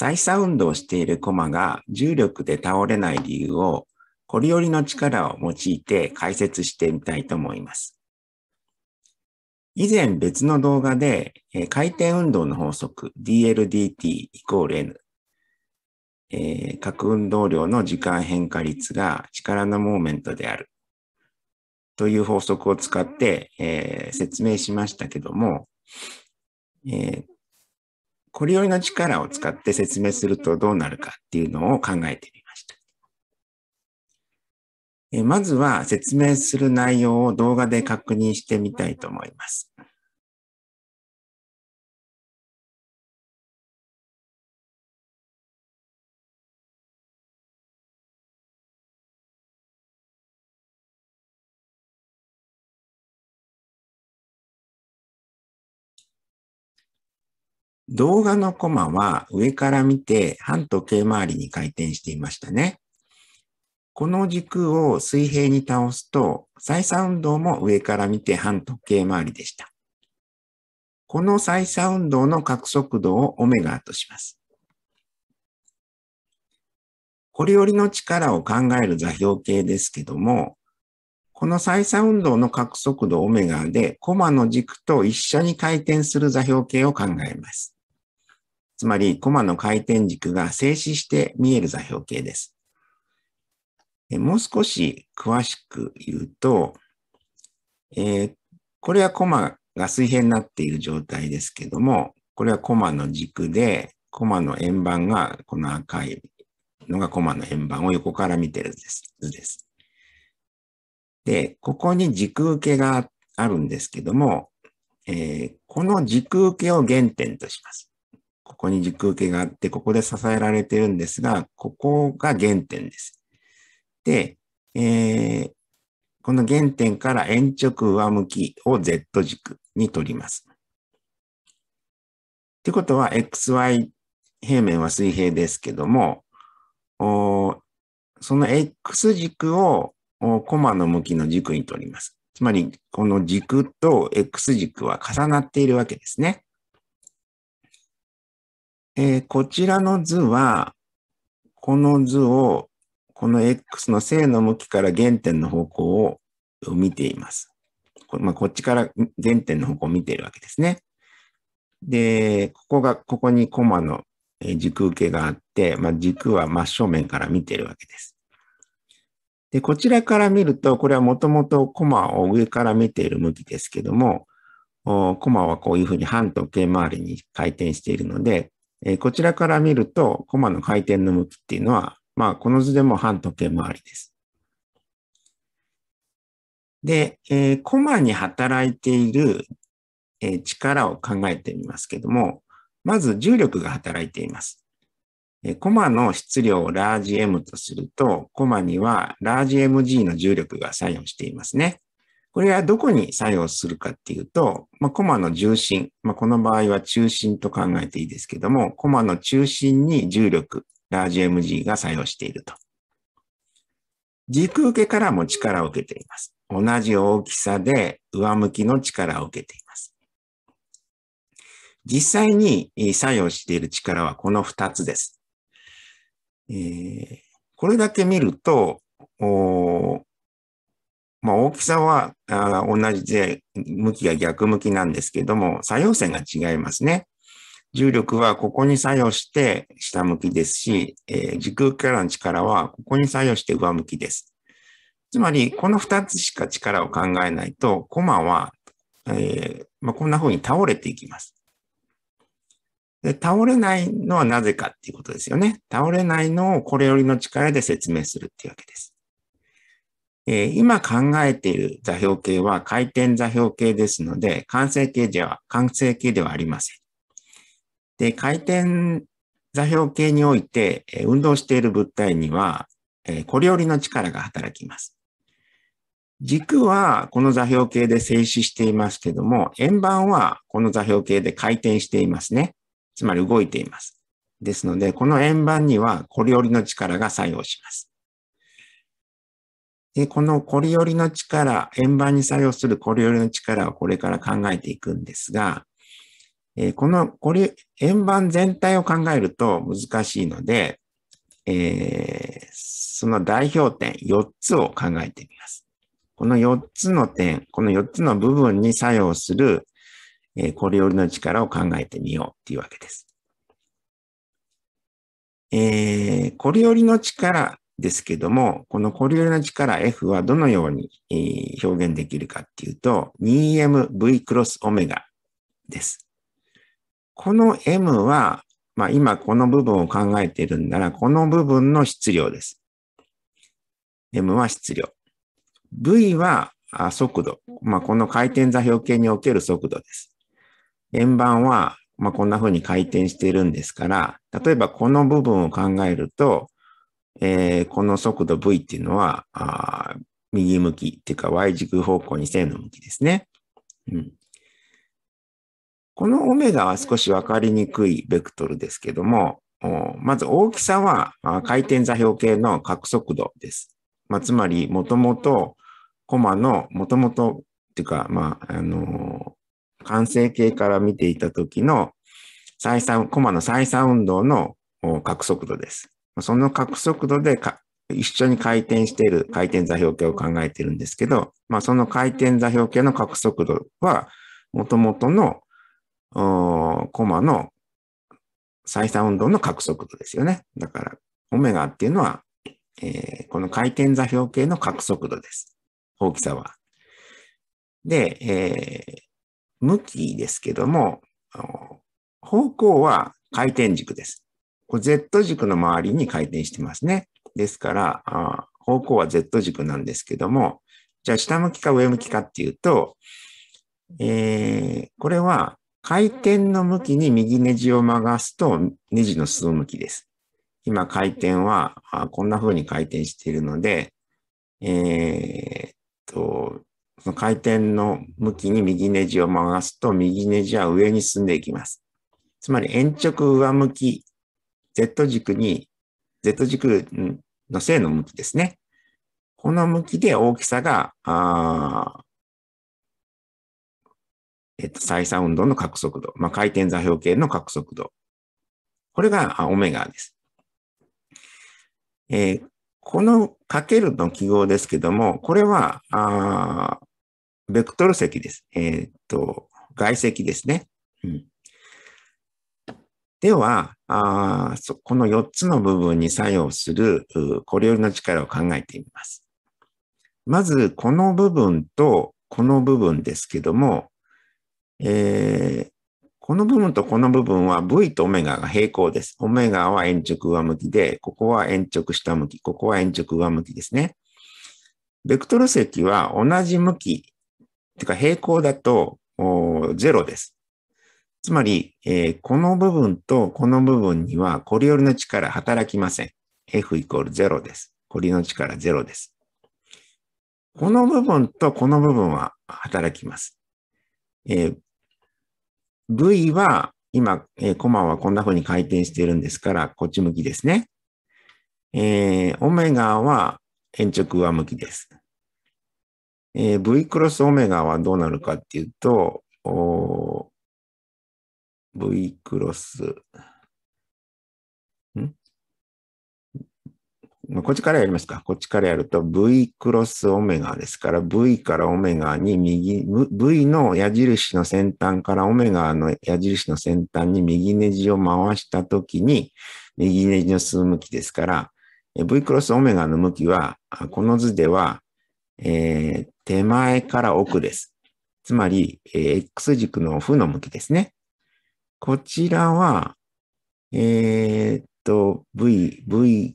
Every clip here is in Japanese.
再サウンドをしている駒が重力で倒れない理由をこれよりの力を用いて解説してみたいと思います。以前別の動画で回転運動の法則 DLDT イコール N、えー、運動量の時間変化率が力のモーメントであるという法則を使って、えー、説明しましたけども、えー、これよりの力を使って説明するとどうなるかっていうのを考えてみました。えまずは説明する内容を動画で確認してみたいと思います。動画のコマは上から見て反時計回りに回転していましたね。この軸を水平に倒すと、再三運動も上から見て反時計回りでした。この再三運動の角速度をオメガとします。これよりの力を考える座標形ですけども、この再三運動の角速度オメガで、コマの軸と一緒に回転する座標形を考えます。つまり、コマの回転軸が静止して見える座標形です。もう少し詳しく言うと、えー、これはコマが水平になっている状態ですけども、これはコマの軸で、コマの円盤が、この赤いのがコマの円盤を横から見てる図です。で、ここに軸受けがあるんですけども、えー、この軸受けを原点とします。ここに軸受けがあって、ここで支えられてるんですが、ここが原点です。で、えー、この原点から延直上向きを Z 軸に取ります。ってことは、XY 平面は水平ですけども、その X 軸をコマの向きの軸に取ります。つまり、この軸と X 軸は重なっているわけですね。えー、こちらの図は、この図を、この x の正の向きから原点の方向を見ています。こ,、まあ、こっちから原点の方向を見ているわけですね。で、ここが、ここにコマの軸受けがあって、まあ、軸は真正面から見ているわけです。で、こちらから見ると、これはもともとコマを上から見ている向きですけども、コマはこういうふうに反時計回りに回転しているので、えー、こちらから見ると、コマの回転の向きっていうのは、まあ、この図でも反時計回りです。で、えー、コマに働いている、えー、力を考えてみますけども、まず重力が働いています。えー、コマの質量をラージ M とすると、コマにはラージ MG の重力が作用していますね。これはどこに作用するかっていうと、まあ、コマの重心、まあ、この場合は中心と考えていいですけども、コマの中心に重力、ラージ MG が作用していると。軸受けからも力を受けています。同じ大きさで上向きの力を受けています。実際に作用している力はこの2つです。えー、これだけ見ると、まあ、大きさはあ同じで、向きが逆向きなんですけども、作用線が違いますね。重力はここに作用して下向きですし、えー、時空からの力はここに作用して上向きです。つまり、この2つしか力を考えないと、コマは、えー、まあ、こんな風に倒れていきます。で倒れないのはなぜかっていうことですよね。倒れないのをこれよりの力で説明するっていうわけです。えー、今考えている座標系は回転座標系ですので、完成形では、完成形ではありません。で、回転座標系において、え運動している物体には、えこれよりの力が働きます。軸はこの座標系で静止していますけども、円盤はこの座標系で回転していますね。つまり動いています。ですので、この円盤にはこれよりの力が作用します。で、このコリオリの力、円盤に作用するコリオリの力をこれから考えていくんですが、えこのコリ、円盤全体を考えると難しいので、えー、その代表点4つを考えてみます。この4つの点、この4つの部分に作用する、えコリオリの力を考えてみようっていうわけです。えー、コリオリの力ですけども、このコリオの力 F はどのように表現できるかっていうと、2mV クロスオメガです。この M は、まあ、今この部分を考えているんなら、この部分の質量です。M は質量。V は速度。まあ、この回転座標系における速度です。円盤は、まあ、こんな風に回転しているんですから、例えばこの部分を考えると、えー、この速度 v っていうのは、あ右向きっていうか y 軸方向に線の向きですね。うん、このオメガは少しわかりにくいベクトルですけども、まず大きさは回転座標系の角速度です。まあ、つまり、もともとコマの、もともとっていうか、まあ、あのー、完成形から見ていた時の再三、コマの再三運動の角速度です。その角速度で一緒に回転している回転座標形を考えてるんですけど、まあ、その回転座標形の角速度は、もともとのコマの再三運動の角速度ですよね。だから、オメガっていうのは、えー、この回転座標形の角速度です。大きさは。で、えー、向きですけども、方向は回転軸です。こう Z 軸の周りに回転してますね。ですから、あ方向は Z 軸なんですけども、じゃあ下向きか上向きかっていうと、えー、これは回転の向きに右ネジを曲がすとネジの進む向きです。今回転はこんな風に回転しているので、えー、っと、その回転の向きに右ネジを回すと右ネジは上に進んでいきます。つまり延直上向き Z 軸に、Z 軸の正の向きですね。この向きで大きさが、あえっと、再三運動の角速度、まあ、回転座標系の角速度。これがオメガです。えー、このかけるの記号ですけども、これは、あベクトル積です。えー、っと、外積ですね。ではあそ、この4つの部分に作用するこれよりの力を考えてみます。まず、この部分とこの部分ですけども、えー、この部分とこの部分は V とオメガが平行です。オメガは円直上向きで、ここは円直下向き、ここは円直上向きですね。ベクトル積は同じ向き、てか平行だと0です。つまり、えー、この部分とこの部分にはコリオリの力働きません。F イコール0です。コリの力0です。この部分とこの部分は働きます。えー、V は今、えー、コマはこんな風に回転しているんですから、こっち向きですね。えー、オメガは延直上向きです。えー、v クロスオメガはどうなるかっていうと、V クロス。んまこっちからやりますか。こっちからやると V クロスオメガですから V からオメガに右、V の矢印の先端からオメガの矢印の先端に右ネジを回したときに右ネジの数向きですから V クロスオメガの向きはこの図では、えー、手前から奥です。つまり、えー、X 軸の負の向きですね。こちらは、えー、っと、V、V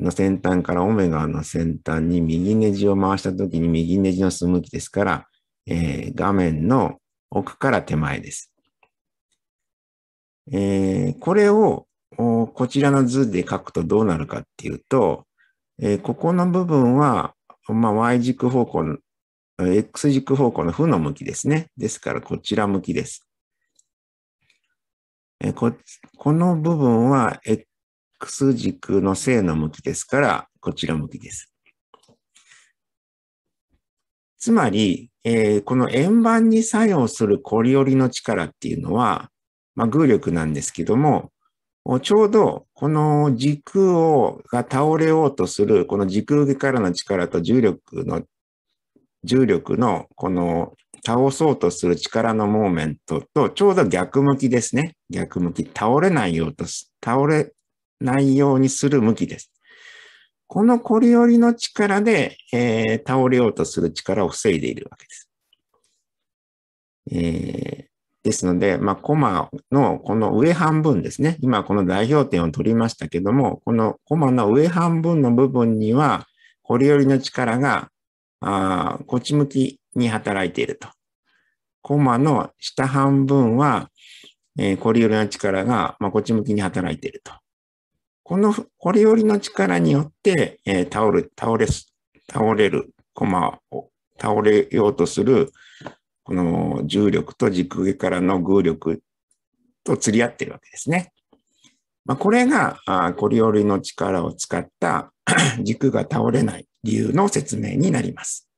の先端からオメガの先端に右ネジを回したときに右ネジの進む向きですから、えー、画面の奥から手前です。えー、これをこちらの図で書くとどうなるかっていうと、えー、ここの部分は、まあ、Y 軸方向の、X 軸方向の負の向きですね。ですから、こちら向きです。えここの部分は X 軸の正の向きですから、こちら向きです。つまり、えー、この円盤に作用するコリオリの力っていうのは、まあ、偶力なんですけども、ちょうどこの軸をが倒れようとする、この軸からの力と重力の、重力のこの倒そうとする力のモーメントとちょうど逆向きですね。逆向き。倒れないようと、倒れないようにする向きです。このこリオりの力で、えー、倒れようとする力を防いでいるわけです。えー、ですので、まあ、コマのこの上半分ですね。今この代表点を取りましたけども、このコマの上半分の部分には、こリオりの力が、あこっち向きに働いていると。コマの下半分は、えー、コリオリの力が、まあ、こっち向きに働いていると。このコリオリの力によって、えー、倒れ、倒れす、倒れる、コマを倒れようとする、この重力と軸上からの偶力と釣り合ってるわけですね。まあ、これがあコリオリの力を使った 軸が倒れない理由の説明になります。